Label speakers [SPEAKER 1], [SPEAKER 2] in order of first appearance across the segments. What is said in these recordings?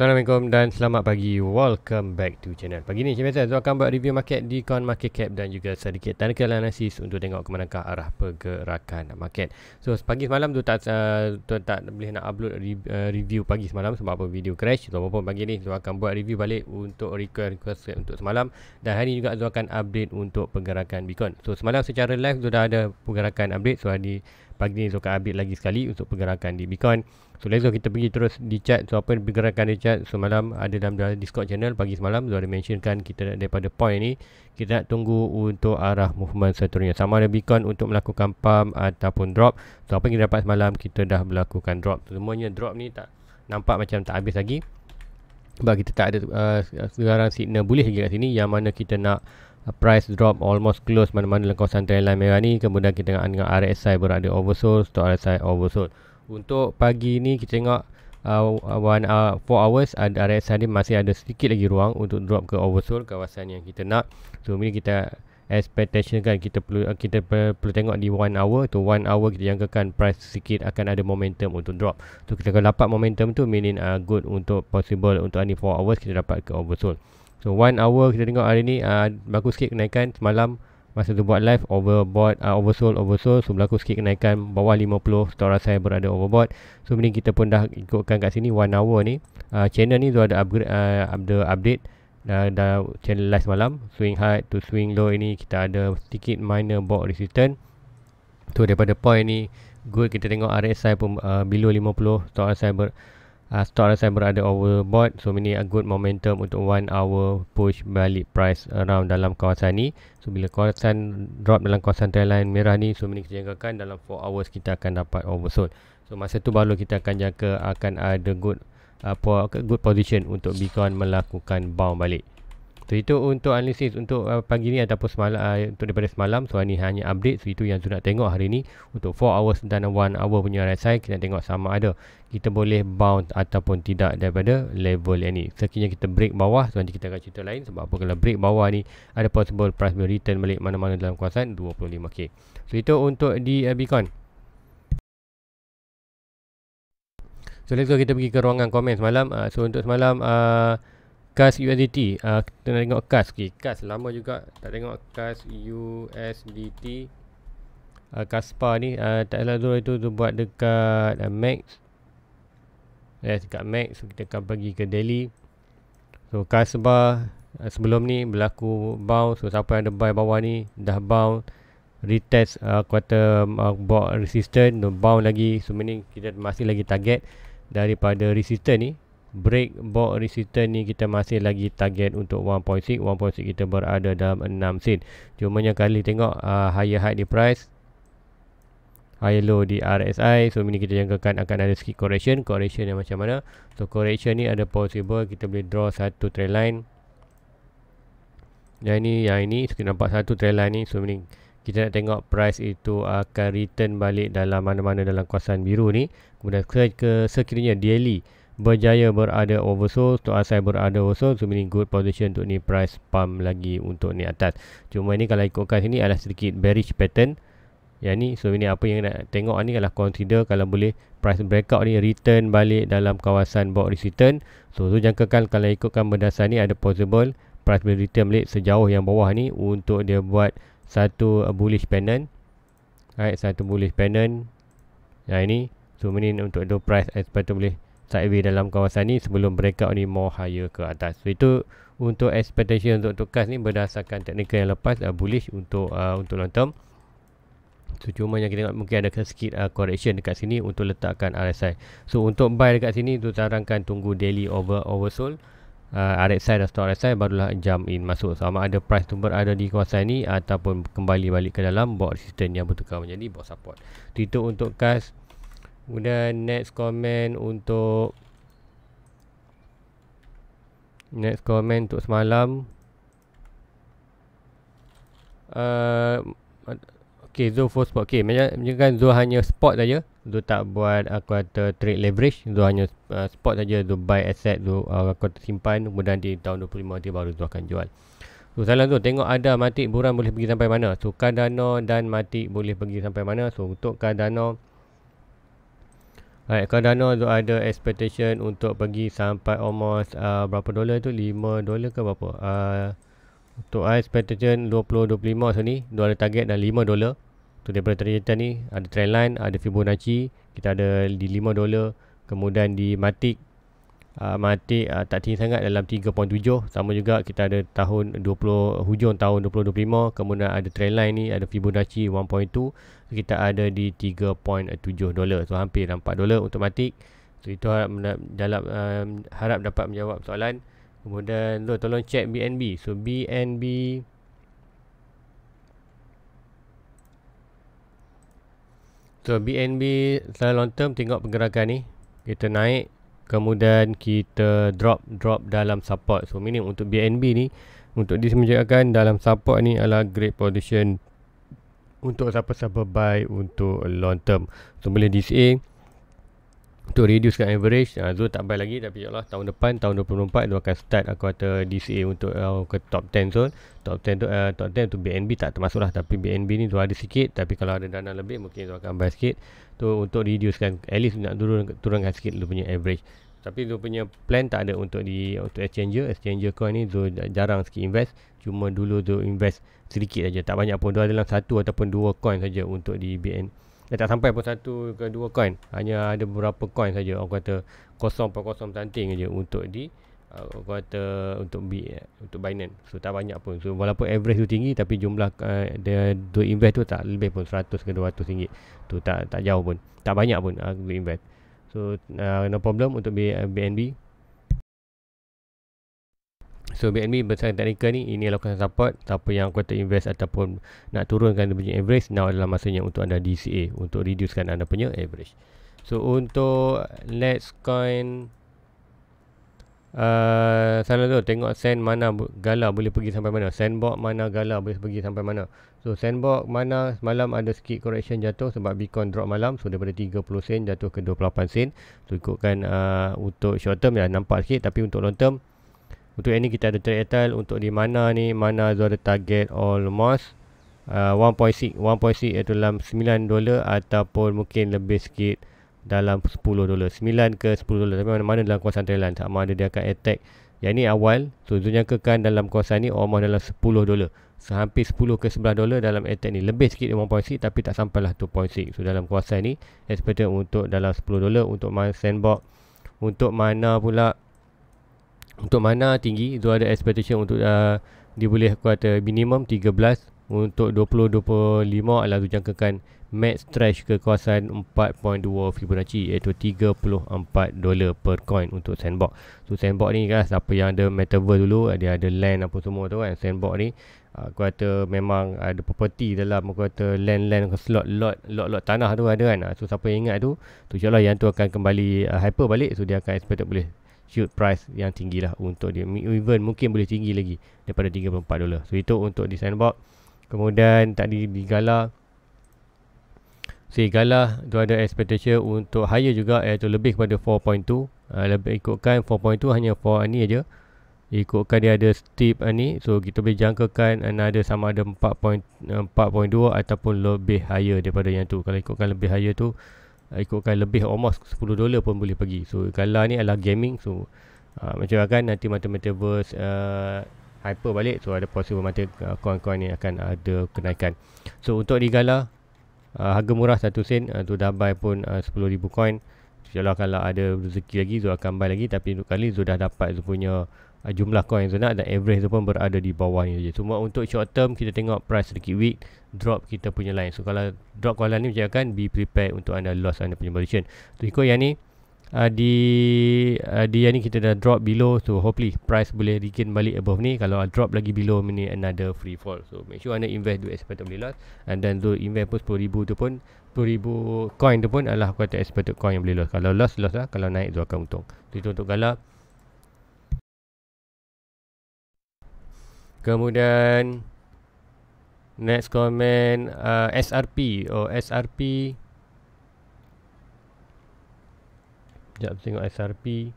[SPEAKER 1] Assalamualaikum dan selamat pagi. Welcome back to channel. Pagi ni Saya biasa, saya akan buat review market di Coin Market Cap dan juga sedikit technical analysis untuk tengok ke manakah arah pergerakan market. So, pagi semalam tu tak uh, tu tak boleh nak upload re- uh, review pagi semalam sebab apa video crash. So, apa? pagi ni saya akan buat review balik untuk request request untuk semalam dan hari ni juga saya akan update untuk pergerakan Bitcoin. So, semalam secara live sudah ada pergerakan update. So, hari ni pagi ni Zulkan update lagi sekali untuk pergerakan di Bitcoin. So let's go kita pergi terus di chat. So apa pergerakan di chat semalam so, ada dalam, dalam Discord channel pagi semalam. Zulkan ada mentionkan kita nak daripada point ni. Kita nak tunggu untuk arah movement seterusnya. Sama ada Bitcoin untuk melakukan pump ataupun drop. So apa yang kita dapat semalam kita dah melakukan drop. So, semuanya drop ni tak nampak macam tak habis lagi. Sebab kita tak ada uh, sekarang signal boleh lagi kat sini yang mana kita nak Uh, price drop almost close mana-mana dalam kawasan trendline merah ni kemudian kita tengok dengan RSI berada oversold stock RSI oversold untuk pagi ni kita tengok 1 uh, uh, 4 hours ada uh, RSI ni masih ada sedikit lagi ruang untuk drop ke oversold kawasan yang kita nak so ini kita expectation kan kita perlu uh, kita perlu tengok di one hour tu one hour kita jangkakan price sedikit akan ada momentum untuk drop so kita kalau dapat momentum tu meaning uh, good untuk possible untuk ni four hours kita dapat ke oversold So one hour kita tengok hari ni uh, ah, Berlaku sikit kenaikan semalam Masa tu buat live overbought uh, Oversold oversold So berlaku sikit kenaikan bawah 50 rasa saya berada overbought So ni kita pun dah ikutkan kat sini one hour ni uh, Channel ni tu ada upgrade uh, ada update dah, dah channel last malam Swing high to swing low ini Kita ada sedikit minor bought resistance So daripada point ni Good kita tengok RSI pun uh, below 50 Setelah saya ber uh, stock lah saya berada overbought so ini a good momentum untuk one hour push balik price around dalam kawasan ni so bila kawasan drop dalam kawasan line merah ni so ini kita jangkakan dalam 4 hours kita akan dapat oversold so masa tu baru kita akan jangka akan ada good apa uh, good position untuk Bitcoin melakukan bounce balik So itu untuk analisis untuk uh, pagi ni ataupun semalam uh, untuk daripada semalam. So ini hanya update. So itu yang Zul nak tengok hari ni untuk 4 hours dan 1 hour punya RSI kita nak tengok sama ada kita boleh bounce ataupun tidak daripada level ini Sekiranya kita break bawah, so nanti kita akan cerita lain sebab apa kalau break bawah ni ada possible price boleh return balik mana-mana dalam kawasan 25k. So itu untuk di uh, Bitcoin. So let's go kita pergi ke ruangan komen semalam. Uh, so untuk semalam uh, Kas USDT uh, ah, Kita nak tengok kas okay, Kas lama juga Tak tengok kas USDT uh, ah, Kaspa ni uh, Tak lalu itu tu buat dekat uh, Max Yes eh, dekat Max so, Kita akan pergi ke Delhi So Kaspa uh, Sebelum ni Berlaku bounce So siapa yang ada buy bawah ni Dah bounce retest uh, quarter uh, buat resistance no bound lagi so meaning kita masih lagi target daripada resistance ni break box resistance ni kita masih lagi target untuk 1.6 1.6 kita berada dalam 6 sen cumanya kali tengok uh, higher high di price high low di RSI so ini kita jangkakan akan ada sikit correction correction yang macam mana so correction ni ada possible kita boleh draw satu trend line yang ini yang ini so, kita nampak satu trend line ni so ini kita nak tengok price itu akan return balik dalam mana-mana dalam kawasan biru ni kemudian ke sekiranya daily berjaya berada oversold to asai berada oversold so ini good position untuk ni price pump lagi untuk ni atas cuma ini kalau ikutkan sini adalah sedikit bearish pattern yang ni so ini apa yang nak tengok ni adalah consider kalau boleh price breakout ni return balik dalam kawasan box resistance so tu jangkakan kalau ikutkan berdasar ni ada possible price boleh return balik sejauh yang bawah ni untuk dia buat satu uh, bullish pattern right satu bullish pattern yang ini so ini untuk do price expect boleh sideways dalam kawasan ni sebelum breakout ni more higher ke atas. So itu untuk expectation untuk tukas ni berdasarkan technical yang lepas uh, bullish untuk uh, untuk long term. So, cuma yang kita tengok mungkin ada sikit uh, correction dekat sini untuk letakkan RSI. So untuk buy dekat sini tu sarankan tunggu daily over oversold. Uh, RSI dan stock RSI barulah jump in masuk sama ada price tu berada di kawasan ni ataupun kembali balik ke dalam box resistance yang bertukar menjadi box support itu untuk cash Kemudian next comment untuk Next comment untuk semalam uh, Okay Zul full spot Okay macam, macam kan Zul hanya spot saja Zul tak buat aku kata trade leverage Zul hanya uh, spot saja Zul buy asset Zul uh, aku kata simpan Kemudian di tahun 25 nanti baru Zul akan jual So salam tu tengok ada matik buran boleh pergi sampai mana So Cardano dan matik boleh pergi sampai mana So untuk Cardano Alright, Cardano tu ada expectation untuk pergi sampai almost uh, berapa dolar tu? 5 dolar ke berapa? Uh, untuk I expectation 20-25 so ni, dua ada target dan 5 dolar. Tu daripada trajectory ni, ada trendline, ada Fibonacci, kita ada di 5 dolar. Kemudian di Matic, uh, mati uh, tak tinggi sangat dalam 3.7 sama juga kita ada tahun 20 hujung tahun 2025 kemudian ada trend line ni ada Fibonacci 1.2 kita ada di 3.7 dolar so hampir 4 dolar untuk matik so itu harap dalam um, harap dapat menjawab soalan kemudian tu tolong check BNB so BNB So BNB selalu long term tengok pergerakan ni kita naik kemudian kita drop drop dalam support so minimum untuk BNB ni untuk disemujakan dalam support ni adalah great position untuk siapa-siapa buy untuk long term so boleh disa To reduce kan average uh, Zul tak buy lagi tapi insyaAllah tahun depan tahun 2024 dia akan start aku kata DCA untuk uh, ah, ke top 10 Zul top 10 tu uh, top 10 tu BNB tak termasuk lah tapi BNB ni tu ada sikit tapi kalau ada dana lebih mungkin tu akan buy sikit tu untuk reduce kan at least nak turun, turunkan sikit tu punya average tapi dia punya plan tak ada untuk di untuk exchanger exchanger coin ni Zul jarang sikit invest cuma dulu tu invest sedikit aja tak banyak pun ada dalam satu ataupun dua coin saja untuk di BNB dah tak sampai pun satu ke dua coin hanya ada beberapa coin saja orang kata kosong 0.0 something aja untuk di uh, kata untuk B, untuk Binance so tak banyak pun so walaupun average tu tinggi tapi jumlah uh, dia uh, duit invest tu tak lebih pun seratus ke dua ratus ringgit tu tak tak jauh pun tak banyak pun uh, duit invest so uh, no problem untuk BNB uh, So BNB bersama teknikal ni Ini lakukan support Siapa yang kuat invest Ataupun nak turunkan dia punya average Now adalah masanya untuk anda DCA Untuk reducekan anda punya average So untuk Let's coin uh, Salah tu Tengok send mana gala boleh pergi sampai mana Sandbox mana gala boleh pergi sampai mana So sandbox mana semalam ada sikit correction jatuh Sebab Bitcoin drop malam So daripada 30 sen jatuh ke 28 sen So ikutkan uh, untuk short term ya Nampak sikit Tapi untuk long term untuk ini kita ada triathlon untuk di mana ni mana zone target almost uh, 1.6 1.6 iaitu dalam 9 dolar ataupun mungkin lebih sikit dalam 10 dolar 9 ke 10 dolar tapi mana-mana dalam kawasan triathlon sama ada dia akan attack yang ini awal so zone yang kekan dalam kawasan ni almost dalam 10 dolar so, hampir 10 ke 11 dolar dalam attack ni lebih sikit 1.6 tapi tak sampai lah 2.6 so dalam kawasan ni expected untuk dalam 10 dolar untuk main sandbox untuk mana pula untuk mana tinggi itu ada expectation untuk uh, dia boleh aku kata uh, minimum 13 untuk 2025 adalah tu jangkakan max stretch ke kawasan 4.2 Fibonacci iaitu 34 dolar per coin untuk sandbox. So sandbox ni kan siapa yang ada metaverse dulu dia ada land apa semua tu kan sandbox ni uh, aku kata memang ada property dalam aku kata land land ke slot lot lot lot tanah tu ada kan uh, so siapa yang ingat tu tu insyaallah yang tu akan kembali uh, hyper balik so dia akan expected boleh shoot price yang tinggi lah untuk dia even mungkin boleh tinggi lagi daripada 34 dolar so itu untuk di sandbox kemudian tadi di gala si gala tu ada expectation untuk higher juga iaitu eh, lebih kepada 4.2 uh, ah, lebih ikutkan 4.2 hanya 4 ini aja ikutkan dia ada steep uh, ni so kita boleh jangkakan uh, ada sama ada 4.4.2 eh, ataupun lebih higher daripada yang tu kalau ikutkan lebih higher tu Ah, ikutkan lebih almost 10 dolar pun boleh pergi so kalau ni adalah gaming so uh, macam akan nanti mata metaverse uh, hyper balik so ada possible mata uh, coin-coin ni akan ada kenaikan so untuk di gala uh, harga murah 1 sen uh, tu dah buy pun uh, 10,000 coin InsyaAllah kalau ada rezeki lagi Zul akan buy lagi Tapi untuk kali Zul dah dapat Zul punya uh, jumlah coin tu nak dan average tu pun berada di bawah ni je. Cuma untuk short term kita tengok price sedikit weak drop kita punya line. So kalau drop kuala ni macam akan be prepared untuk anda loss anda punya position. So ikut yang ni uh, di uh, di yang ni kita dah drop below so hopefully price boleh regain balik above ni kalau drop lagi below ni another free fall so make sure anda invest duit expected boleh loss and then do invest pun 10000 tu pun 10000 coin tu pun adalah kuota expected coin yang boleh loss kalau loss loss lah kalau naik tu akan untung so, itu untuk galak Kemudian next komen uh, SRP oh SRP Jap tengok SRP.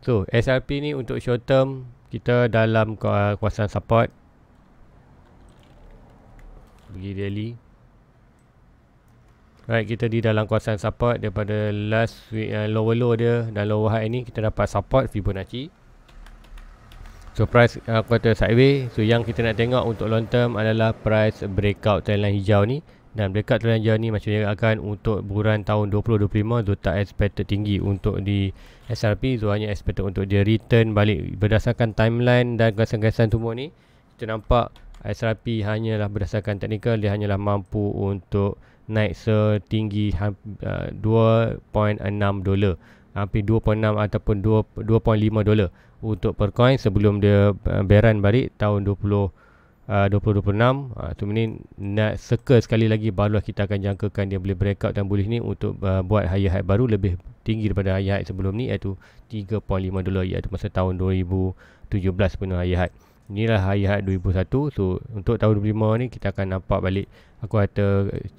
[SPEAKER 1] So, SRP ni untuk short term kita dalam uh, kuasa support. Pergi daily. Right, kita di dalam kuasa support daripada last week uh, lower low dia dan lower high ni kita dapat support Fibonacci. So price uh, quarter sideways So yang kita nak tengok untuk long term adalah price breakout trendline hijau ni Dan breakout trendline hijau ni macam dia akan untuk bulan tahun 2025 Zul tak expected tinggi untuk di SRP Zul hanya expected untuk dia return balik berdasarkan timeline dan kesan-kesan tumbuh ni Kita nampak SRP hanyalah berdasarkan teknikal dia hanyalah mampu untuk naik setinggi uh, 2.6 dolar hampir 2.6 ataupun 2.5 dolar untuk per coin sebelum dia eh, beran balik tahun 20 Uh, 2026 uh, tu ni nak circle sekali lagi barulah kita akan jangkakan dia boleh breakout dan boleh ni untuk uh, buat higher high baru lebih tinggi daripada higher high sebelum ni iaitu 3.5 dolar iaitu masa tahun 2017 punya higher high inilah higher high 2001 so untuk tahun 2005 ni kita akan nampak balik aku kata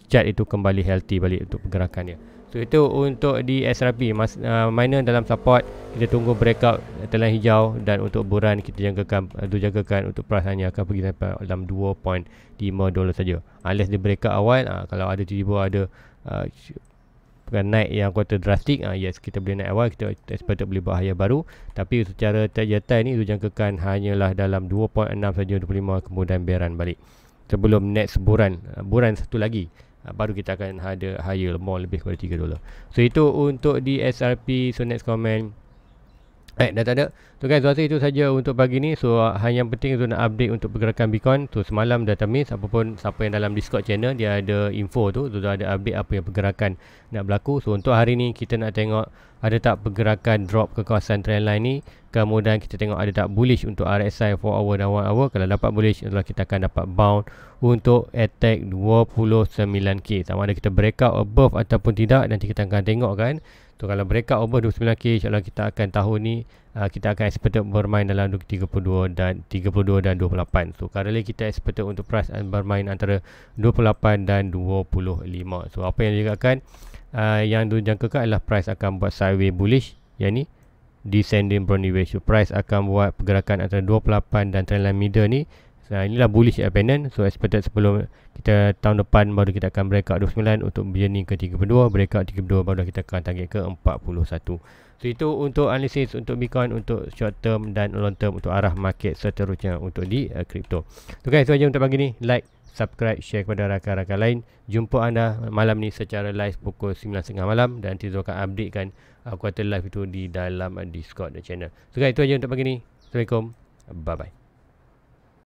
[SPEAKER 1] chart itu kembali healthy balik untuk pergerakan dia So itu untuk di SRP mas, uh, Minor dalam support Kita tunggu breakout Telan hijau Dan untuk buran Kita jangkakan uh, jangkakan Untuk perasaan yang akan pergi sampai Dalam 2.5 dolar saja ah, Unless dia breakout awal uh, Kalau ada tiba-tiba ada uh, Naik yang kuota drastik uh, Yes kita boleh naik awal Kita expect boleh buat harga baru Tapi secara terjatai ni jangkakan hanyalah dalam 2.6 saja 25 kemudian beran balik Sebelum next buran Buran satu lagi Ah, baru kita akan ada higher more lebih kepada 3 dolar. So itu untuk di SRP so next comment Baik, eh, dah tak ada. So guys, rasa itu saja untuk pagi ni. So, uh, hanya yang penting tu nak update untuk pergerakan Bitcoin. So, semalam dah termiss. Apapun siapa yang dalam Discord channel, dia ada info tu. So, dah ada update apa yang pergerakan nak berlaku. So, untuk hari ni kita nak tengok ada tak pergerakan drop ke kawasan trend trendline ni. Kemudian kita tengok ada tak bullish untuk RSI 4 hour dan 1 hour. Kalau dapat bullish, adalah kita akan dapat bound untuk attack 29K. Sama ada kita breakout above ataupun tidak. Nanti kita akan tengok kan. So kalau breakout over 29k insyaAllah kita akan tahun ni uh, Kita akan expected bermain dalam 32 dan 32 dan 28 So currently kita expected untuk price and bermain antara 28 dan 25 So apa yang dijangkakan uh, Yang dijangkakan adalah price akan buat sideway bullish Yang ni Descending Brownie Ratio Price akan buat pergerakan antara 28 dan trendline middle ni So, inilah bullish uh, pennant. So, expected sebelum kita tahun depan baru kita akan breakout 29 untuk berjani ke 32. Breakout 32 baru kita akan target ke 41. So, itu untuk analisis untuk Bitcoin, untuk short term dan long term untuk arah market seterusnya untuk di uh, crypto. So, guys, itu saja untuk pagi ni. Like, subscribe, share kepada rakan-rakan lain. Jumpa anda malam ni secara live pukul 9.30 malam dan nanti saya akan updatekan uh, quarter live itu di dalam uh, Discord eh, channel. So, guys, itu saja untuk pagi ni. Assalamualaikum. Bye-bye.